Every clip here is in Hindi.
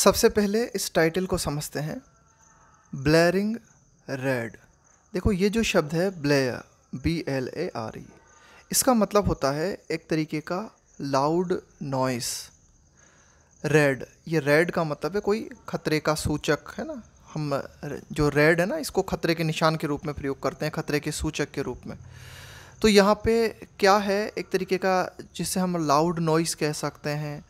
सबसे पहले इस टाइटल को समझते हैं ब्लैरिंग रेड देखो ये जो शब्द है blare B L A R E इसका मतलब होता है एक तरीके का लाउड नॉइस रेड ये रेड का मतलब है कोई खतरे का सूचक है ना हम जो रेड है ना इसको खतरे के निशान के रूप में प्रयोग करते हैं खतरे के सूचक के रूप में तो यहाँ पे क्या है एक तरीके का जिसे हम लाउड नॉइस कह सकते हैं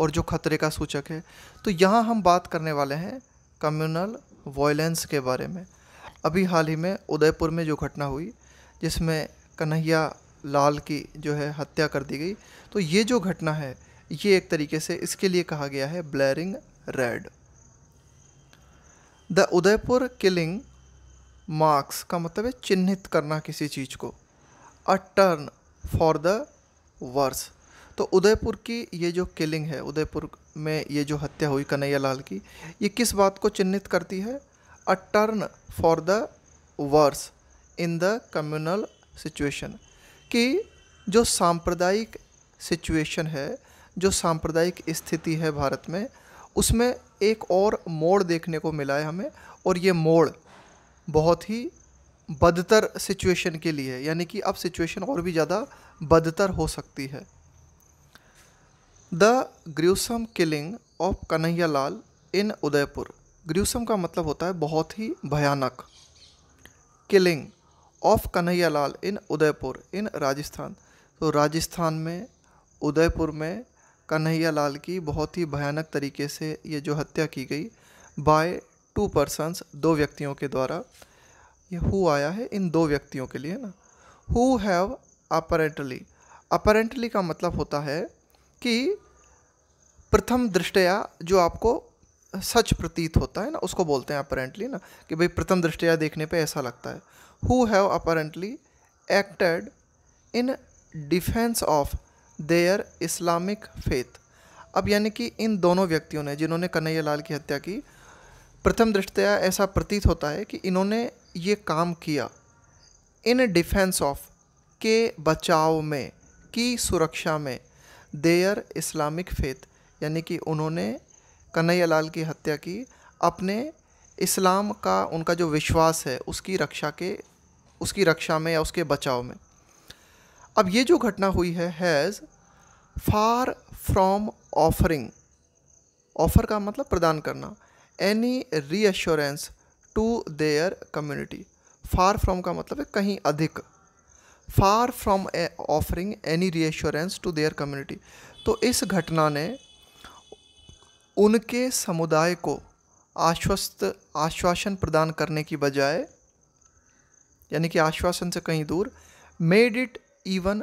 और जो ख़तरे का सूचक है तो यहाँ हम बात करने वाले हैं कम्युनल वायलेंस के बारे में अभी हाल ही में उदयपुर में जो घटना हुई जिसमें कन्हैया लाल की जो है हत्या कर दी गई तो ये जो घटना है ये एक तरीके से इसके लिए कहा गया है blaring red the Udaipur killing marks का मतलब है चिन्हित करना किसी चीज़ को a turn for the worse तो उदयपुर की ये जो किलिंग है उदयपुर में ये जो हत्या हुई कन्हैया लाल की ये किस बात को चिन्हित करती है a turn for the worse in the communal situation कि जो सांप्रदायिक सिचुएशन है जो सांप्रदायिक स्थिति है भारत में उसमें एक और मोड़ देखने को मिला है हमें और ये मोड़ बहुत ही बदतर सिचुएशन के लिए यानी कि अब सिचुएशन और भी ज़्यादा बदतर हो सकती है the gruesome killing of Kanhaiya Lal in Udaipur gruesome का मतलब होता है बहुत ही भयानक killing of Kanhaiya Lal in Udaipur in Rajasthan तो राजस्थान में उदयपुर में कन्हैया लाल की बहुत ही भयानक तरीके से ये जो हत्या की गई बाय टू पर्सनस दो व्यक्तियों के द्वारा ये हु आया है इन दो व्यक्तियों के लिए ना हु हैव अपरेंटली अपरेंटली का मतलब होता है कि प्रथम दृष्टया जो आपको सच प्रतीत होता है ना उसको बोलते हैं अपरेंटली ना कि भाई प्रथम दृष्टया देखने पे ऐसा लगता है who have apparently acted in defence of their Islamic faith अब यानी कि इन दोनों व्यक्तियों ने जिन्होंने कन्हैया लाल की हत्या की प्रथम दृष्टया ऐसा प्रतीत होता है कि इन्होंने ये काम किया इन डिफेंस ऑफ के बचाव में की सुरक्षा में देयर इस्लामिक फेथ यानी कि उन्होंने कन्हैया लाल की हत्या की अपने इस्लाम का उनका जो विश्वास है उसकी रक्षा के उसकी रक्षा में या उसके बचाव में अब ये जो घटना हुई है has far from offering offer का मतलब प्रदान करना any reassurance to their community far from का मतलब है कहीं अधिक far from offering any reassurance to their community तो इस घटना ने उनके समुदाय को आश्वस्त आश्वासन प्रदान करने की बजाय यानी कि आश्वासन से कहीं दूर made it even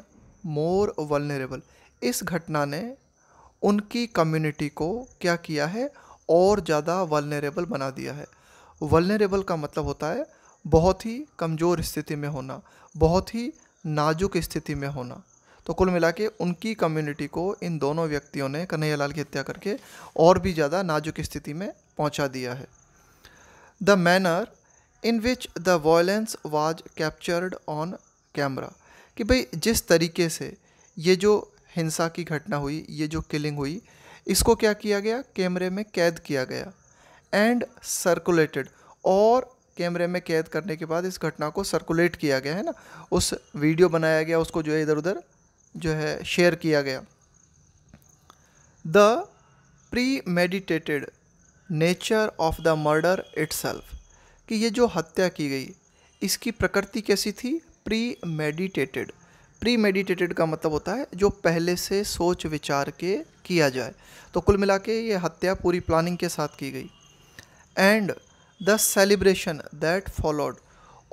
more vulnerable इस घटना ने उनकी कम्युनिटी को क्या किया है और ज़्यादा वलनरेबल बना दिया है वलनरेबल का मतलब होता है बहुत ही कमज़ोर स्थिति में होना बहुत ही नाजुक स्थिति में होना तो कुल मिला के उनकी कम्युनिटी को इन दोनों व्यक्तियों ने कन्हैयालाल की हत्या करके और भी ज़्यादा नाजुक स्थिति में पहुंचा दिया है the manner in which the violence was captured on camera कि भाई जिस तरीके से ये जो हिंसा की घटना हुई ये जो किलिंग हुई इसको क्या किया गया कैमरे में कैद किया गया एंड सर्कुलेटेड और कैमरे में कैद करने के बाद इस घटना को सर्कुलेट किया गया है ना उस वीडियो बनाया गया उसको जो है इधर उधर जो है शेयर किया गया the premeditated nature of the murder itself कि ये जो हत्या की गई इसकी प्रकृति कैसी थी प्री मेडिटेटेड प्री मेडिटेटेड का मतलब होता है जो पहले से सोच विचार के किया जाए तो कुल मिला के ये हत्या पूरी प्लानिंग के साथ की गई and the celebration that followed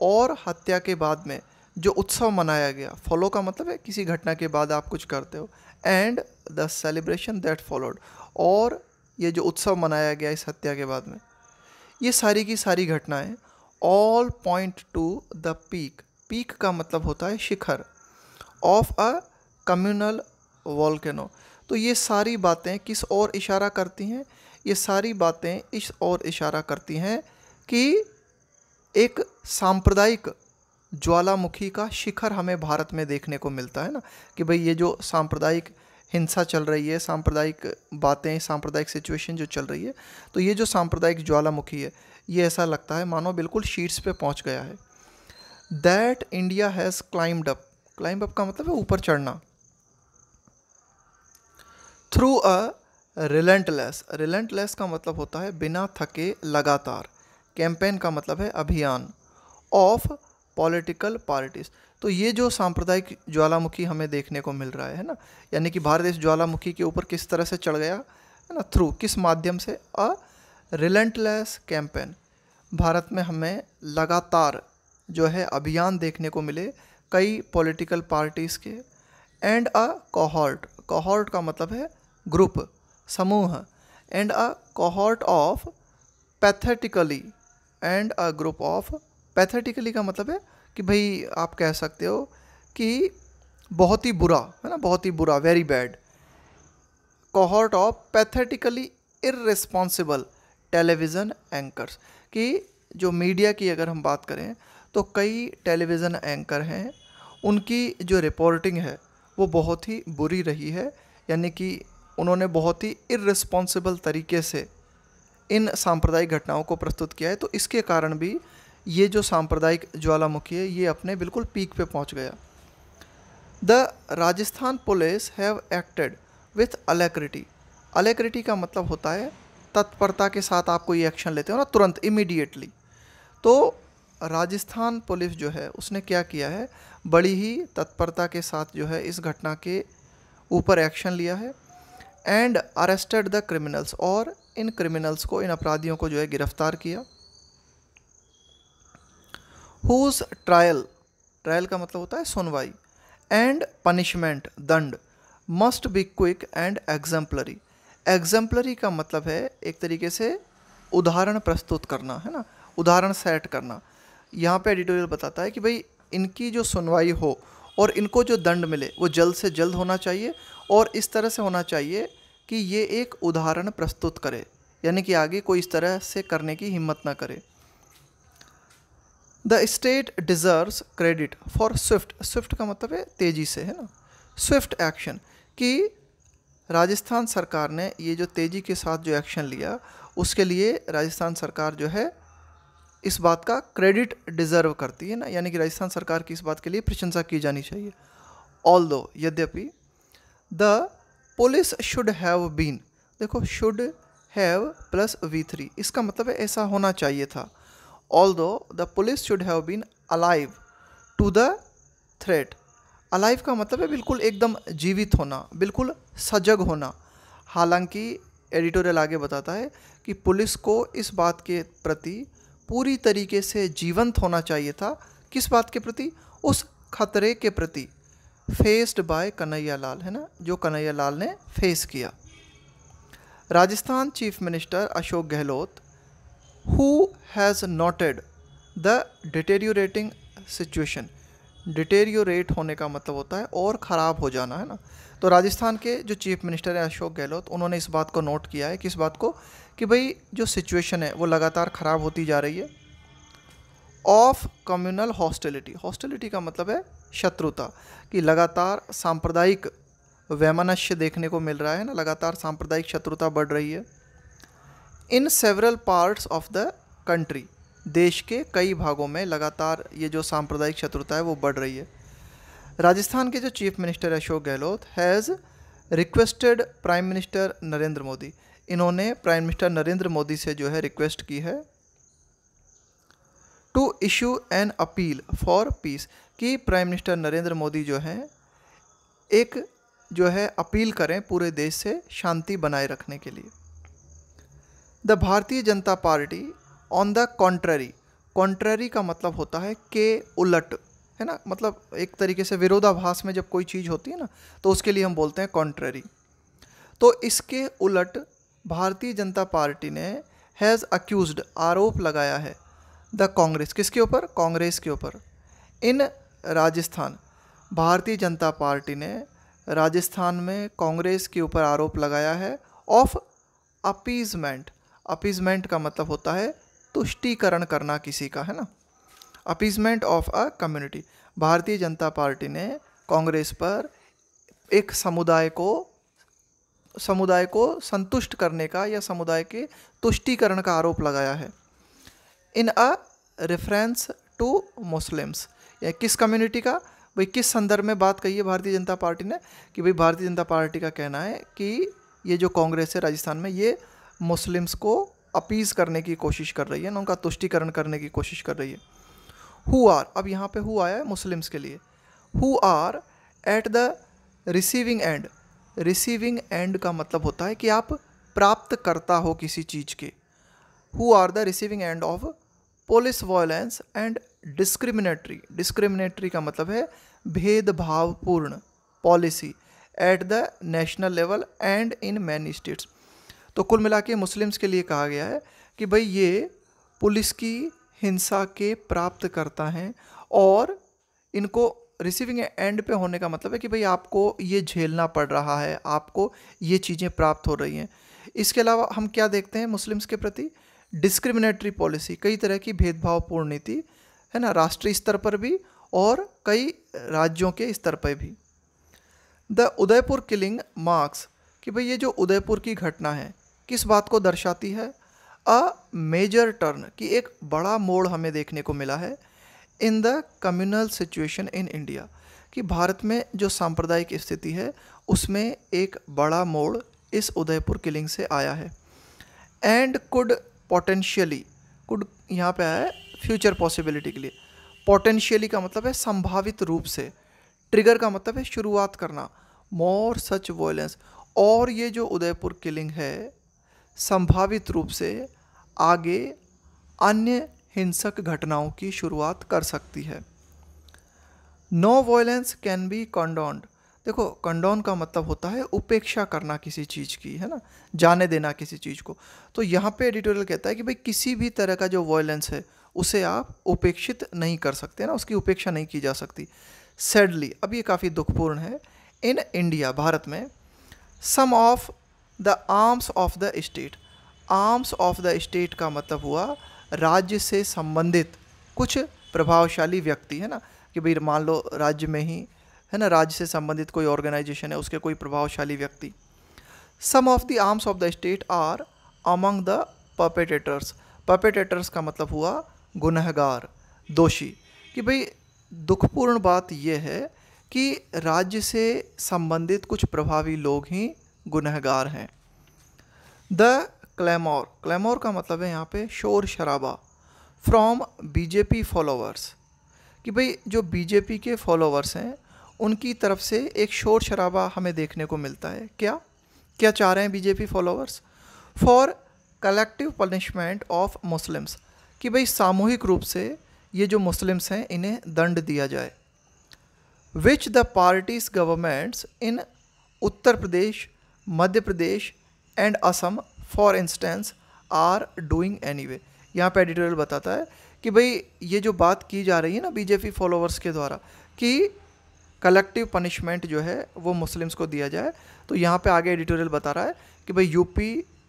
और हत्या के बाद में जो उत्सव मनाया गया फॉलो का मतलब है किसी घटना के बाद आप कुछ करते हो and the celebration that followed और ये जो उत्सव मनाया गया इस हत्या के बाद में ये सारी की सारी घटनाएं all point to the peak peak का मतलब होता है शिखर ऑफ अ कम्युनल वॉल्केनो तो ये सारी बातें किस और इशारा करती हैं ये सारी बातें इस और इशारा करती हैं कि एक सांप्रदायिक ज्वालामुखी का शिखर हमें भारत में देखने को मिलता है ना कि भाई ये जो सांप्रदायिक हिंसा चल रही है सांप्रदायिक बातें सांप्रदायिक सिचुएशन जो चल रही है तो ये जो सांप्रदायिक ज्वालामुखी है ये ऐसा लगता है मानो बिल्कुल शीर्ष पे पहुंच गया है that India has climbed up climb up का मतलब है ऊपर चढ़ना थ्रू अ रिलेंटलेस रिलेंटलेस का मतलब होता है बिना थके लगातार कैंपेन का मतलब है अभियान ऑफ पॉलिटिकल पार्टीज़ तो ये जो सांप्रदायिक ज्वालामुखी हमें देखने को मिल रहा है ना यानी कि भारत इस ज्वालामुखी के ऊपर किस तरह से चढ़ गया है ना थ्रू किस माध्यम से अ रिलेंटलेस कैंपेन भारत में हमें लगातार जो है अभियान देखने को मिले कई पॉलिटिकल पार्टीज़ के एंड अ कोहॉर्ट कोहॉर्ट का मतलब है ग्रुप समूह and a cohort of pathetically and a group of pathetically का मतलब है कि भाई आप कह सकते हो कि बहुत ही बुरा है ना बहुत ही बुरा very bad cohort of pathetically irresponsible television anchors कि जो मीडिया की अगर हम बात करें तो कई टेलीविज़न एंकर हैं उनकी जो रिपोर्टिंग है वो बहुत ही बुरी रही है यानी कि उन्होंने बहुत ही इरेस्पॉन्सिबल तरीके से इन सांप्रदायिक घटनाओं को प्रस्तुत किया है तो इसके कारण भी ये जो सांप्रदायिक ज्वालामुखी है ये अपने बिल्कुल पीक पे पहुंच गया the Rajasthan police have acted with alacrity alacrity का मतलब होता है तत्परता के साथ आप कोई एक्शन लेते हो ना तुरंत इमीडिएटली तो राजस्थान पुलिस जो है उसने क्या किया है बड़ी ही तत्परता के साथ जो है इस घटना के ऊपर एक्शन लिया है एंड अरेस्टेड द क्रिमिनल्स और इन क्रिमिनल्स को इन अपराधियों को जो है गिरफ्तार किया हुज ट्रायल ट्रायल का मतलब होता है सुनवाई एंड पनिशमेंट दंड must be quick and exemplary exemplary का मतलब है एक तरीके से उदाहरण प्रस्तुत करना है ना उदाहरण सेट करना यहाँ पे एडिटोरियल बताता है कि भाई इनकी जो सुनवाई हो और इनको जो दंड मिले वो जल्द से जल्द होना चाहिए और इस तरह से होना चाहिए कि ये एक उदाहरण प्रस्तुत करे यानी कि आगे कोई इस तरह से करने की हिम्मत ना करे the state deserve credit for swift swift का मतलब है तेज़ी से है ना स्विफ्ट एक्शन कि राजस्थान सरकार ने ये जो तेज़ी के साथ जो एक्शन लिया उसके लिए राजस्थान सरकार जो है इस बात का क्रेडिट डिज़र्व करती है ना यानी कि राजस्थान सरकार की इस बात के लिए प्रशंसा की जानी चाहिए ऑल दो यद्यपि the police should have been देखो should have plus V three इसका मतलब है ऐसा होना चाहिए था although the police should have been alive to the threat alive का मतलब है बिल्कुल एकदम जीवित होना बिल्कुल सजग होना हालांकि एडिटोरियल आगे बताता है कि पुलिस को इस बात के प्रति पूरी तरीके से जीवंत होना चाहिए था किस बात के प्रति उस खतरे के प्रति फेस्ड बाय कन्हैया लाल है ना जो कन्हैया लाल ने फेस किया Rajasthan chief minister Ashok Gehlot who has noted the deteriorating situation deteriorate होने का मतलब होता है और ख़राब हो जाना है ना तो राजस्थान के जो चीफ मिनिस्टर हैं अशोक गहलोत उन्होंने इस बात को नोट किया है कि इस बात को कि भाई जो सिचुएशन है वो लगातार ख़राब होती जा रही है ऑफ कम्युनल हॉस्टिलिटी हॉस्टिलिटी का मतलब है शत्रुता कि लगातार सांप्रदायिक वैमनस्य देखने को मिल रहा है ना लगातार सांप्रदायिक शत्रुता बढ़ रही है in several parts of the country देश के कई भागों में लगातार ये जो सांप्रदायिक शत्रुता है वो बढ़ रही है राजस्थान के जो chief minister Ashok Gehlot has requested prime minister Narendra Modi इन्होंने प्राइम मिनिस्टर नरेंद्र मोदी से जो है रिक्वेस्ट की है to issue an appeal for peace कि प्राइम मिनिस्टर नरेंद्र मोदी जो हैं एक जो है अपील करें पूरे देश से शांति बनाए रखने के लिए the Bharatiya Janata Party on the contrary contrary का मतलब होता है के उलट है ना मतलब एक तरीके से विरोधाभास में जब कोई चीज़ होती है ना तो उसके लिए हम बोलते हैं कॉन्ट्ररी तो इसके उलट भारतीय जनता पार्टी ने हैज़ अक्यूज आरोप लगाया है द कांग्रेस किसके ऊपर कांग्रेस के ऊपर इन राजस्थान भारतीय जनता पार्टी ने राजस्थान में कांग्रेस के ऊपर आरोप लगाया है ऑफ अपीजमेंट अपीजमेंट का मतलब होता है तुष्टिकरण करना किसी का है ना अपीजमेंट ऑफ अ कम्युनिटी भारतीय जनता पार्टी ने कांग्रेस पर एक समुदाय को समुदाय को संतुष्ट करने का या समुदाय के तुष्टिकरण का आरोप लगाया है in a reference to Muslims या किस कम्युनिटी का भाई किस संदर्भ में बात कही है भारतीय जनता पार्टी ने कि भाई भारतीय जनता पार्टी का कहना है कि ये जो कांग्रेस है राजस्थान में ये मुस्लिम्स को अपीज़ करने की कोशिश कर रही है ना उनका तुष्टिकरण करने की कोशिश कर रही है हु आर अब यहाँ पे हु आया है मुस्लिम्स के लिए who are at the receiving end receiving end का मतलब होता है कि आप प्राप्त करता हो किसी चीज़ के who are the receiving end of police violence and discriminatory discriminatory का मतलब है भेदभावपूर्ण policy at the national level and in many states तो कुल मिला के मुस्लिम्स के लिए कहा गया है कि भाई ये पुलिस की हिंसा के प्राप्त करता है और इनको रिसीविंग एंड पे होने का मतलब है कि भाई आपको ये झेलना पड़ रहा है आपको ये चीज़ें प्राप्त हो रही हैं इसके अलावा हम क्या देखते हैं मुस्लिम्स के प्रति डिस्क्रिमिनेटरी पॉलिसी कई तरह की भेदभावपूर्ण नीति है ना राष्ट्रीय स्तर पर भी और कई राज्यों के स्तर पर भी द उदयपुर किलिंग मार्क्स कि भाई ये जो उदयपुर की घटना है किस बात को दर्शाती है अ मेजर टर्न कि एक बड़ा मोड़ हमें देखने को मिला है in the communal situation in India कि भारत में जो सांप्रदायिक स्थिति है उसमें एक बड़ा मोड़ इस उदयपुर किलिंग से आया है एंड कुड पोटेंशियली कुड यहाँ पे है फ्यूचर पॉसिबिलिटी के लिए पोटेंशियली का मतलब है संभावित रूप से ट्रिगर का मतलब है शुरुआत करना मोर सच वॉयलेंस और ये जो उदयपुर किलिंग है संभावित रूप से आगे अन्य हिंसक घटनाओं की शुरुआत कर सकती है no violence can be condoned देखो कंडोन का मतलब होता है उपेक्षा करना किसी चीज़ की है ना जाने देना किसी चीज़ को तो यहाँ पे एडिटोरियल कहता है कि भाई किसी भी तरह का जो वॉयलेंस है उसे आप उपेक्षित नहीं कर सकते ना उसकी उपेक्षा नहीं की जा सकती सैडली अब ये काफ़ी दुखपूर्ण है इन इंडिया भारत में some of the arms of the state arms of the state का मतलब हुआ राज्य से संबंधित कुछ प्रभावशाली व्यक्ति है ना कि भाई मान लो राज्य में ही है ना राज्य से संबंधित कोई ऑर्गेनाइजेशन है उसके कोई प्रभावशाली व्यक्ति some of the arms of the state are among the perpetrators perpetrators का मतलब हुआ गुनहगार दोषी कि भाई दुखपूर्ण बात यह है कि राज्य से संबंधित कुछ प्रभावी लोग ही गुनहगार हैं द क्लैमोर क्लैमोर का मतलब है यहाँ पे शोर शराबा फ्रॉम बीजेपी फॉलोअर्स कि भाई जो बीजेपी के फॉलोअर्स हैं उनकी तरफ से एक शोर शराबा हमें देखने को मिलता है क्या क्या चाह रहे हैं BJP followers for collective punishment of Muslims कि भाई सामूहिक रूप से ये जो मुस्लिम्स हैं इन्हें दंड दिया जाए which the parties governments in Uttar Pradesh Madhya Pradesh and Assam for instance are doing anyway यहाँ पर एडिटोरियल बताता है कि भाई ये जो बात की जा रही है ना बीजेपी फॉलोअर्स के द्वारा कि कलेक्टिव पनिशमेंट जो है वो मुस्लिम्स को दिया जाए तो यहाँ पे आगे एडिटोरियल बता रहा है कि भाई यूपी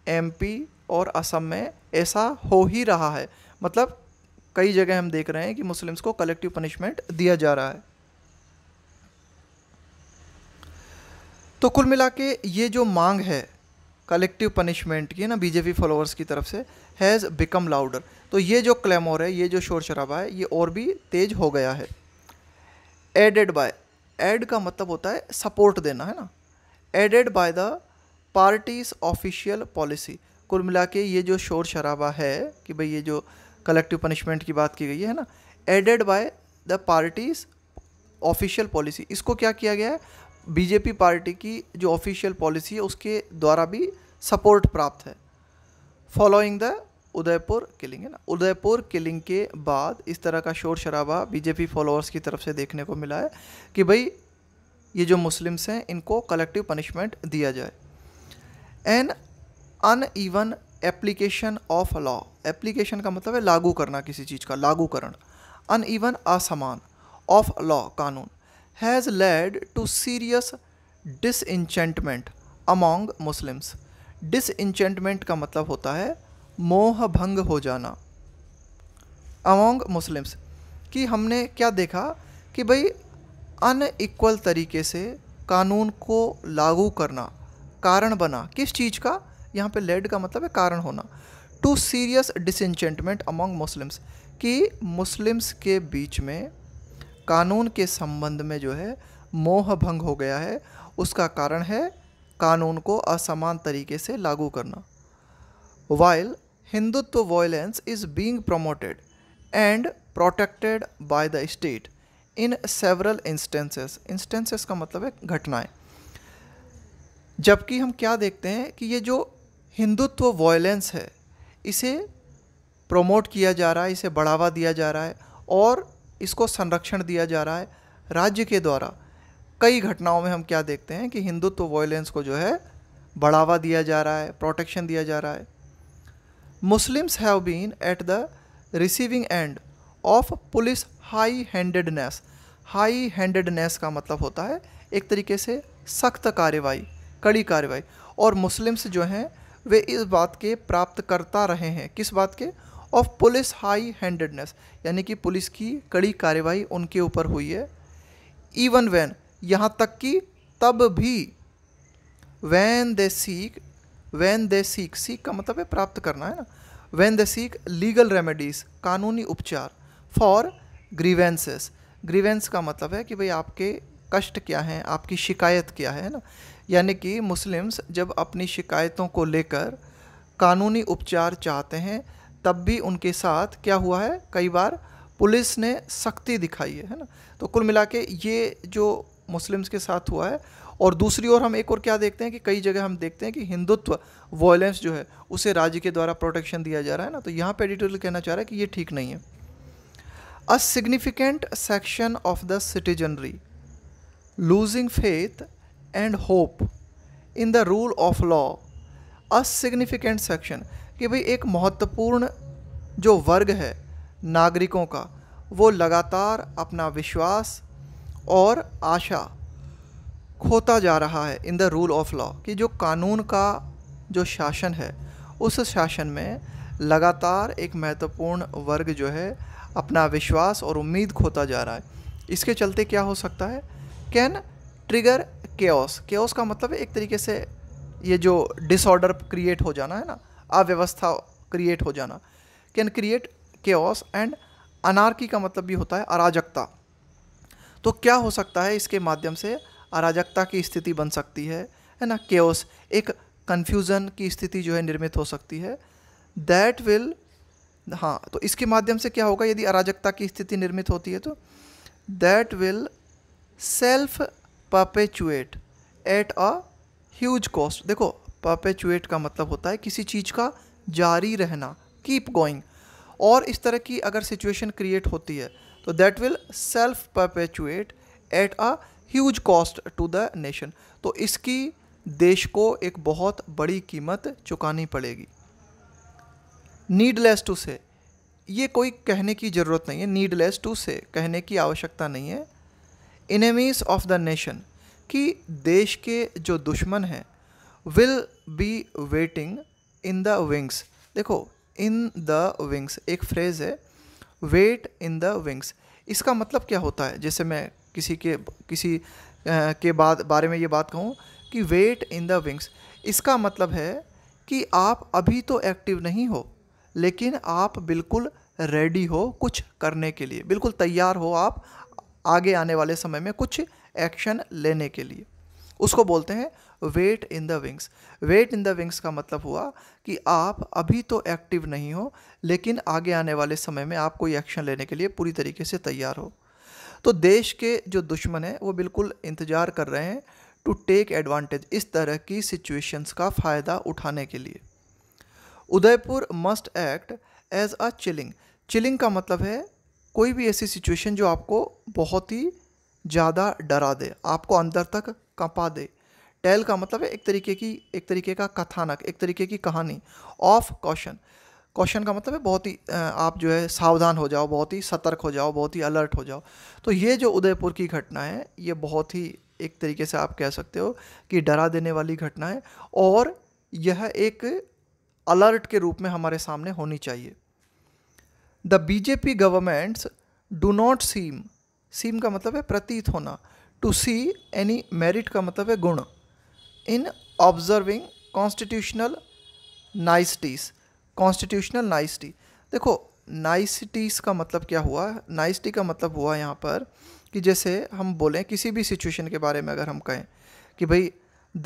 एमपी और असम में ऐसा हो ही रहा है मतलब कई जगह हम देख रहे हैं कि मुस्लिम्स को कलेक्टिव पनिशमेंट दिया जा रहा है तो कुल मिला के ये जो मांग है कलेक्टिव पनिशमेंट की ना बीजेपी फॉलोअर्स की तरफ से हैज़ बिकम लाउडर तो ये जो क्लेमोर है ये जो शोर शराबा है ये और भी तेज हो गया है एडेड बाय एड का मतलब होता है सपोर्ट देना है ना aided by the parties official policy कुल मिला के ये जो शोर शराबा है कि भाई ये जो कलेक्टिव पनिशमेंट की बात की गई है ना aided by the parties official policy इसको क्या किया गया है बीजेपी पार्टी की जो ऑफिशियल पॉलिसी है उसके द्वारा भी सपोर्ट प्राप्त है फॉलोइंग द उदयपुर किलिंग है ना उदयपुर किलिंग के बाद इस तरह का शोर शराबा बीजेपी फॉलोअर्स की तरफ से देखने को मिला है कि भाई ये जो मुस्लिम्स हैं इनको कलेक्टिव पनिशमेंट दिया जाए an uneven application of law application का मतलब है लागू करना किसी चीज़ का लागूकरण अन ईवन असमान ऑफ लॉ कानून has led to serious disenchantment among Muslims disenchantment का मतलब होता है मोह भंग हो जाना अमोंग मुस्लिम्स कि हमने क्या देखा कि भाई अनइक्वल तरीके से कानून को लागू करना कारण बना किस चीज़ का यहाँ पे लेड का मतलब है कारण होना to serious disenchantment among Muslims कि मुस्लिम्स के बीच में कानून के संबंध में जो है मोह भंग हो गया है उसका कारण है कानून को असमान तरीके से लागू करना while Hindutva violence is being promoted and protected by the state in several instances. Instances का मतलब है घटनाएं जबकि हम क्या देखते हैं कि ये जो हिंदुत्व वॉयलेंस है इसे प्रमोट किया जा रहा है इसे बढ़ावा दिया जा रहा है और इसको संरक्षण दिया जा रहा है राज्य के द्वारा कई घटनाओं में हम क्या देखते हैं कि हिंदुत्व वॉयलेंस को जो है बढ़ावा दिया जा रहा है प्रोटेक्शन दिया जा रहा है Muslims have been at the receiving end of police high handedness high handedness का मतलब होता है एक तरीके से सख्त कार्रवाई कड़ी कार्रवाई और मुस्लिम्स जो हैं वे इस बात के प्राप्त करता रहे हैं किस बात के ऑफ पुलिस हाई हैंडेडनेस यानी कि पुलिस की कड़ी कार्रवाई उनके ऊपर हुई है इवन वैन यहाँ तक कि तब भी when they seek when they seek सीख का मतलब है प्राप्त करना है ना वैन दे सीख लीगल रेमेडीज़ कानूनी उपचार फॉर ग्रीवेंसेस ग्रीवेंस का मतलब है कि भाई आपके कष्ट क्या हैं आपकी शिकायत क्या है ना यानी कि मुस्लिम्स जब अपनी शिकायतों को लेकर कानूनी उपचार चाहते हैं तब भी उनके साथ क्या हुआ है कई बार पुलिस ने सख्ती दिखाई है ना तो कुल मिला के ये जो मुस्लिम्स के साथ हुआ है और दूसरी ओर हम एक और क्या देखते हैं कि कई जगह हम देखते हैं कि हिंदुत्व वॉयलेंस जो है उसे राज्य के द्वारा प्रोटेक्शन दिया जा रहा है ना तो यहाँ पर एडिटोरियल कहना चाह रहा है कि ये ठीक नहीं है a significant section of the citizenry losing faith and hope in the rule of law a significant section कि भाई एक महत्वपूर्ण जो वर्ग है नागरिकों का वो लगातार अपना विश्वास और आशा खोता जा रहा है in the rule of law कि जो कानून का जो शासन है उस शासन में लगातार एक महत्वपूर्ण वर्ग जो है अपना विश्वास और उम्मीद खोता जा रहा है इसके चलते क्या हो सकता है कैन ट्रिगर केओस केओस का मतलब है एक तरीके से ये जो डिसऑर्डर क्रिएट हो जाना है ना अव्यवस्था क्रिएट हो जाना can create chaos and anarchy का मतलब भी होता है अराजकता तो क्या हो सकता है इसके माध्यम से अराजकता की स्थिति बन सकती है है ना केओस एक कन्फ्यूज़न की स्थिति जो है निर्मित हो सकती है दैट विल हाँ तो इसके माध्यम से क्या होगा यदि अराजकता की स्थिति निर्मित होती है तो that will self perpetuate at a huge cost देखो पपेचुएट का मतलब होता है किसी चीज़ का जारी रहना कीप गोइंग और इस तरह की अगर सिचुएशन क्रिएट होती है तो that will self perpetuate at a huge cost to the nation तो इसकी देश को एक बहुत बड़ी कीमत चुकानी पड़ेगी नीडलेस टू से ये कोई कहने की ज़रूरत नहीं है नीडलेस टू से कहने की आवश्यकता नहीं है इनमीज ऑफ द नेशन कि देश के जो दुश्मन हैं will be waiting in the wings देखो इन द विंग्स एक फ्रेज़ है वेट इन द विंग्स इसका मतलब क्या होता है जैसे मैं किसी के किसी के बाद बारे में ये बात कहूँ कि वेट इन द विंग्स इसका मतलब है कि आप अभी तो एक्टिव नहीं हो लेकिन आप बिल्कुल रेडी हो कुछ करने के लिए बिल्कुल तैयार हो आप आगे आने वाले समय में कुछ एक्शन लेने के लिए उसको बोलते हैं wait in the wings wait in the wings का मतलब हुआ कि आप अभी तो एक्टिव नहीं हो लेकिन आगे आने वाले समय में आप कोई एक्शन लेने के लिए पूरी तरीके से तैयार हो तो देश के जो दुश्मन हैं वो बिल्कुल इंतज़ार कर रहे हैं टू टेक एडवांटेज इस तरह की सिचुएशंस का फ़ायदा उठाने के लिए Udaipur must act as a chilling chilling का मतलब है कोई भी ऐसी सिचुएशन जो आपको बहुत ही ज़्यादा डरा दे आपको अंदर तक कंपा दे टेल का मतलब है एक तरीके की एक तरीके का कथानक एक तरीके की कहानी ऑफ कॉशन कॉशन का मतलब है बहुत ही आप जो है सावधान हो जाओ बहुत ही सतर्क हो जाओ बहुत ही अलर्ट हो जाओ तो ये जो उदयपुर की घटना है ये बहुत ही एक तरीके से आप कह सकते हो कि डरा देने वाली घटना है और यह एक अलर्ट के रूप में हमारे सामने होनी चाहिए the BJP governments do not seem seem का मतलब है प्रतीत होना टू सी एनी मेरिट का मतलब है गुण in observing constitutional niceties constitutional nicety देखो नाइसिटीज़ का मतलब क्या हुआ नाइसिटी का मतलब हुआ यहाँ पर कि जैसे हम बोलें किसी भी सिचुएशन के बारे में अगर हम कहें कि भाई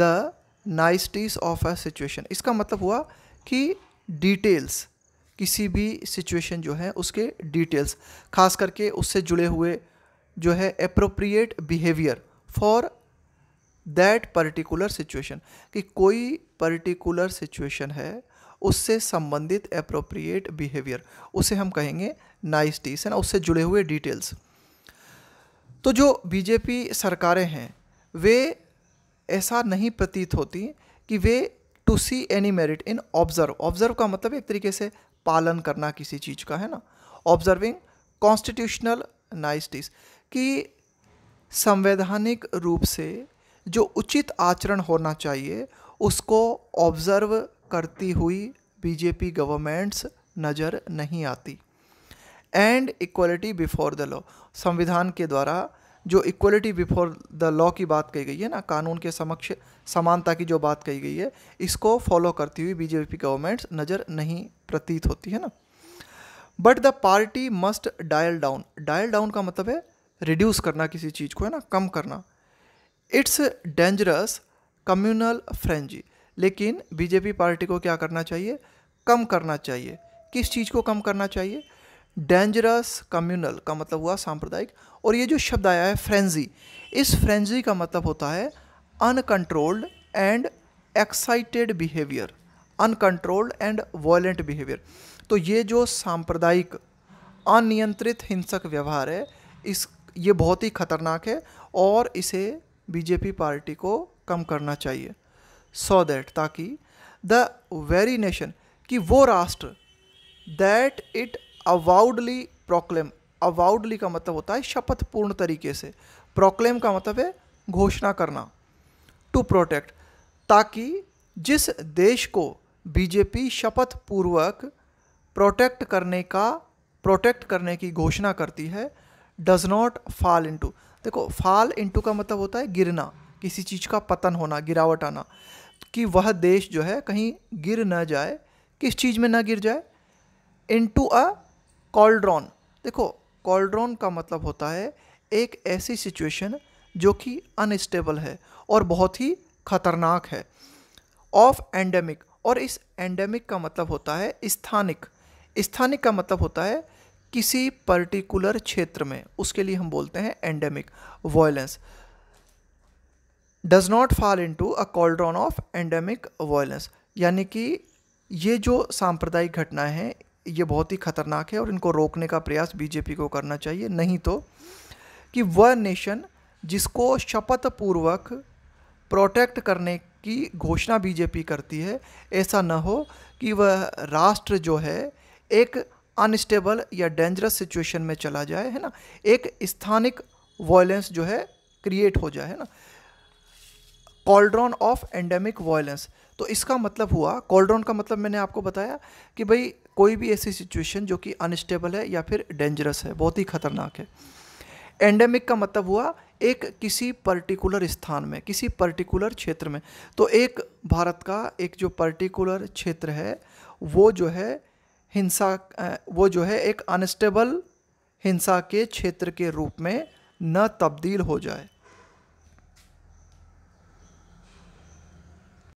the niceties of a situation इसका मतलब हुआ कि डिटेल्स किसी भी सिचुएशन जो है उसके डिटेल्स खास करके उससे जुड़े हुए जो है appropriate behaviour for that particular situation कि कोई पर्टिकुलर सिचुएशन है उससे संबंधित अप्रोप्रिएट बिहेवियर उसे हम कहेंगे नाइस टीसन उससे जुड़े हुए डिटेल्स तो जो बीजेपी सरकारें हैं वे ऐसा नहीं प्रतीत होती कि वे to see any merit in observe observe का मतलब एक तरीके से पालन करना किसी चीज़ का है ना ऑब्जर्विंग कॉन्स्टिट्यूशनल नाइस्टीज कि संवैधानिक रूप से जो उचित आचरण होना चाहिए उसको ऑब्जर्व करती हुई बीजेपी गवर्नमेंट्स नज़र नहीं आती and equality before the law संविधान के द्वारा जो इक्वलिटी बिफोर द लॉ की बात कही गई है ना कानून के समक्ष समानता की जो बात कही गई है इसको फॉलो करती हुई बीजेपी गवर्नमेंट्स नज़र नहीं प्रतीत होती है ना but the party must dial down dial down का मतलब है रिड्यूस करना किसी चीज़ को है ना कम करना इट्स डेंजरस कम्युनल फ्रेंजी लेकिन बीजेपी पार्टी को क्या करना चाहिए कम करना चाहिए किस चीज़ को कम करना चाहिए डेंजरस कम्युनल का मतलब हुआ सांप्रदायिक और ये जो शब्द आया है फ्रेंजी इस फ्रेंजी का मतलब होता है uncontrolled and excited behaviour uncontrolled and violent behaviour तो ये जो सांप्रदायिक अनियंत्रित हिंसक व्यवहार है इस ये बहुत ही खतरनाक है और इसे बीजेपी पार्टी को कम करना चाहिए सो दैट ताकि द वेरी नेशन कि वो राष्ट्र that it avowedly proclaim avowedly का मतलब होता है शपथपूर्ण तरीके से प्रोक्लेम का मतलब है घोषणा करना टू प्रोटेक्ट ताकि जिस देश को बीजेपी शपथ पूर्वक प्रोटेक्ट करने का प्रोटेक्ट करने की घोषणा करती है डज नॉट फॉल इनटू देखो फॉल इनटू का मतलब होता है गिरना किसी चीज़ का पतन होना गिरावट आना कि वह देश जो है कहीं गिर ना जाए किस चीज़ में ना गिर जाए इन टू अ कॉल्ड्रॉन देखो कॉल्ड्रॉन का मतलब होता है एक ऐसी सिचुएशन जो कि अनस्टेबल है और बहुत ही खतरनाक है ऑफ एंडेमिक और इस एंडेमिक का मतलब होता है स्थानिक स्थानिक का मतलब होता है किसी पर्टिकुलर क्षेत्र में उसके लिए हम बोलते हैं endemic violence does not fall into a cauldron of endemic violence यानी कि ये जो सांप्रदायिक घटना है ये बहुत ही खतरनाक है और इनको रोकने का प्रयास बीजेपी को करना चाहिए नहीं तो कि वह नेशन जिसको शपथ पूर्वक प्रोटेक्ट करने की घोषणा बीजेपी करती है ऐसा न हो कि वह राष्ट्र जो है एक अनस्टेबल या डेंजरस सिचुएशन में चला जाए है ना एक स्थानिक वॉयलेंस जो है क्रिएट हो जाए है ना कॉल्ड्रॉन ऑफ एंडेमिक वायलेंस तो इसका मतलब हुआ कॉल्ड्रॉन का मतलब मैंने आपको बताया कि भाई कोई भी ऐसी सिचुएशन जो कि अनस्टेबल है या फिर डेंजरस है बहुत ही खतरनाक है एंडेमिक का मतलब हुआ एक किसी पर्टिकुलर स्थान में किसी पर्टिकुलर क्षेत्र में तो एक भारत का एक जो पर्टिकुलर क्षेत्र है वो जो है हिंसा वो जो है एक अनस्टेबल हिंसा के क्षेत्र के रूप में न तब्दील हो जाए